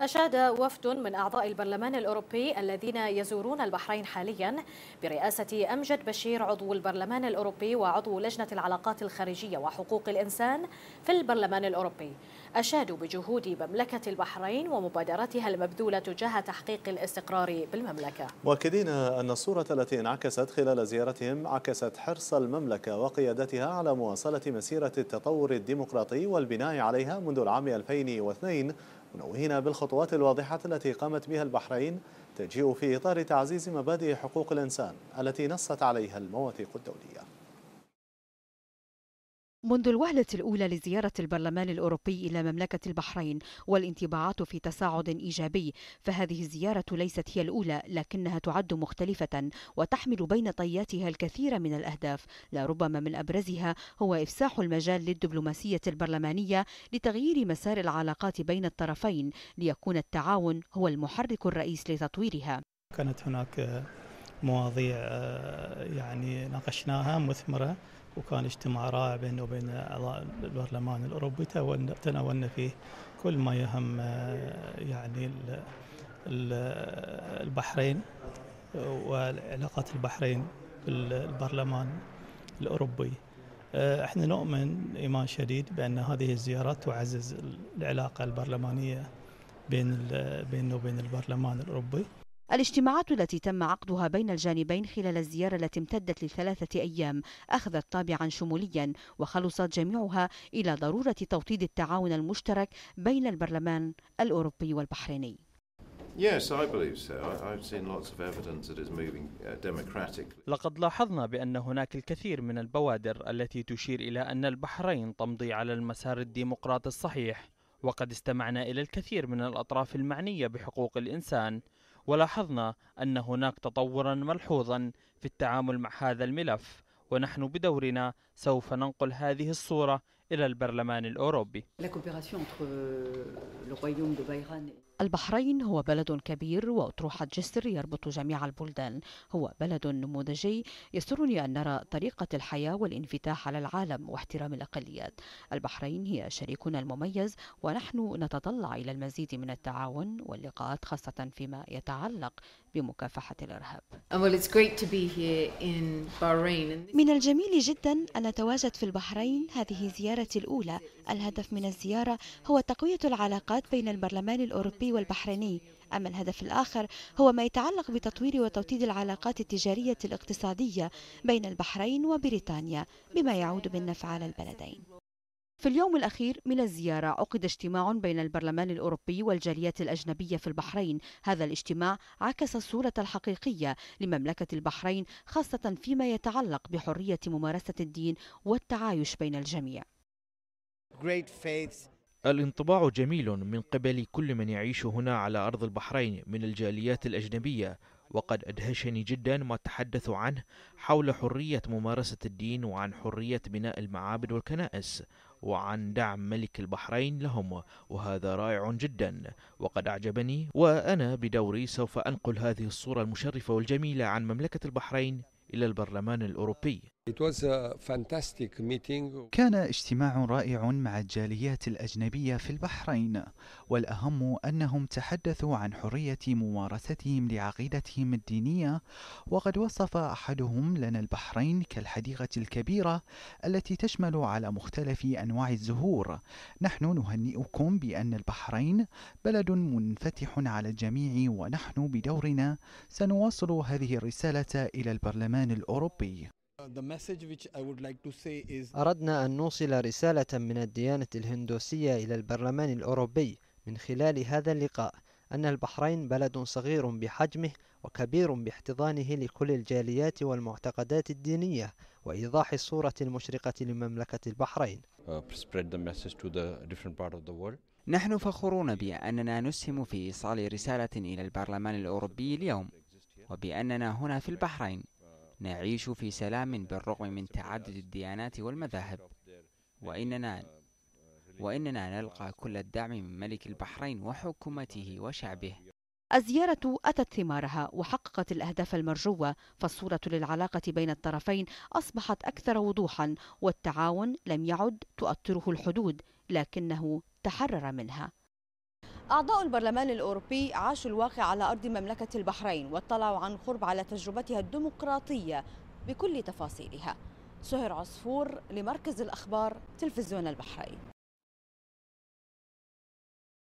أشاد وفد من أعضاء البرلمان الأوروبي الذين يزورون البحرين حاليا برئاسة أمجد بشير عضو البرلمان الأوروبي وعضو لجنة العلاقات الخارجية وحقوق الإنسان في البرلمان الأوروبي أشادوا بجهود مملكة البحرين ومبادرتها المبذولة تجاه تحقيق الاستقرار بالمملكة مؤكدين أن الصورة التي انعكست خلال زيارتهم عكست حرص المملكة وقيادتها على مواصلة مسيرة التطور الديمقراطي والبناء عليها منذ العام 2002 منوهين بالخطوات الواضحة التي قامت بها البحرين تجيء في إطار تعزيز مبادئ حقوق الإنسان التي نصت عليها المواثيق الدولية منذ الوهلة الأولى لزيارة البرلمان الأوروبي إلى مملكة البحرين والانطباعات في تصاعد إيجابي فهذه الزيارة ليست هي الأولى لكنها تعد مختلفة وتحمل بين طياتها الكثير من الأهداف لربما من أبرزها هو إفساح المجال للدبلوماسية البرلمانية لتغيير مسار العلاقات بين الطرفين ليكون التعاون هو المحرك الرئيس لتطويرها كانت هناك مواضيع آه، يعني ناقشناها مثمرة وكان اجتماع رائع بيننا وبين اعضاء البرلمان الاوروبي تناولنا فيه كل ما يهم آه، يعني البحرين وعلاقات البحرين بالبرلمان الاوروبي. آه، احنا نؤمن ايمان شديد بان هذه الزيارات تعزز العلاقه البرلمانيه بين بيننا وبين البرلمان الاوروبي. الاجتماعات التي تم عقدها بين الجانبين خلال الزيارة التي امتدت لثلاثة أيام أخذت طابعا شموليا وخلصت جميعها إلى ضرورة توطيد التعاون المشترك بين البرلمان الأوروبي والبحريني uh, لقد لاحظنا بأن هناك الكثير من البوادر التي تشير إلى أن البحرين تمضي على المسار الديمقراطي الصحيح وقد استمعنا إلى الكثير من الأطراف المعنية بحقوق الإنسان ولاحظنا أن هناك تطورا ملحوظا في التعامل مع هذا الملف ونحن بدورنا سوف ننقل هذه الصورة إلى البرلمان الأوروبي البحرين هو بلد كبير وأطروحة جسر يربط جميع البلدان هو بلد نموذجي يسرني أن نرى طريقة الحياة والانفتاح على العالم واحترام الأقليات البحرين هي شريكنا المميز ونحن نتطلع إلى المزيد من التعاون واللقاءات خاصة فيما يتعلق بمكافحة الإرهاب من الجميل جدا أن أتواجد في البحرين هذه زيارتي الأولى الهدف من الزيارة هو تقوية العلاقات بين البرلمان الأوروبي العربي والبحريني أما الهدف الآخر هو ما يتعلق بتطوير وتوطيد العلاقات التجارية الاقتصادية بين البحرين وبريطانيا بما يعود بالنفع على البلدين في اليوم الأخير من الزيارة عقد اجتماع بين البرلمان الأوروبي والجاليات الأجنبية في البحرين هذا الاجتماع عكس الصورة الحقيقية لمملكة البحرين خاصة فيما يتعلق بحرية ممارسة الدين والتعايش بين الجميع الانطباع جميل من قبل كل من يعيش هنا على أرض البحرين من الجاليات الأجنبية وقد أدهشني جدا ما تحدثوا عنه حول حرية ممارسة الدين وعن حرية بناء المعابد والكنائس وعن دعم ملك البحرين لهم وهذا رائع جدا وقد أعجبني وأنا بدوري سوف أنقل هذه الصورة المشرفة والجميلة عن مملكة البحرين إلى البرلمان الأوروبي كان اجتماع رائع مع الجاليات الأجنبية في البحرين والأهم أنهم تحدثوا عن حرية ممارستهم لعقيدتهم الدينية وقد وصف أحدهم لنا البحرين كالحديقة الكبيرة التي تشمل على مختلف أنواع الزهور نحن نهنئكم بأن البحرين بلد منفتح على الجميع ونحن بدورنا سنواصل هذه الرسالة إلى البرلمان الأوروبي أردنا أن نوصل رسالة من الديانة الهندوسية إلى البرلمان الأوروبي من خلال هذا اللقاء أن البحرين بلد صغير بحجمه وكبير باحتضانه لكل الجاليات والمعتقدات الدينية وإيضاح الصورة المشرقة لمملكة البحرين. Uh, نحن فخورون بأننا نسهم في إيصال رسالة إلى البرلمان الأوروبي اليوم وبأننا هنا في البحرين نعيش في سلام بالرغم من تعدد الديانات والمذاهب وإننا وإننا نلقى كل الدعم من ملك البحرين وحكومته وشعبه الزيارة أتت ثمارها وحققت الأهداف المرجوة فالصورة للعلاقة بين الطرفين أصبحت أكثر وضوحا والتعاون لم يعد تؤطره الحدود لكنه تحرر منها أعضاء البرلمان الأوروبي عاشوا الواقع على أرض مملكة البحرين واطلعوا عن قرب على تجربتها الديمقراطية بكل تفاصيلها سهر عصفور لمركز الأخبار تلفزيون البحرين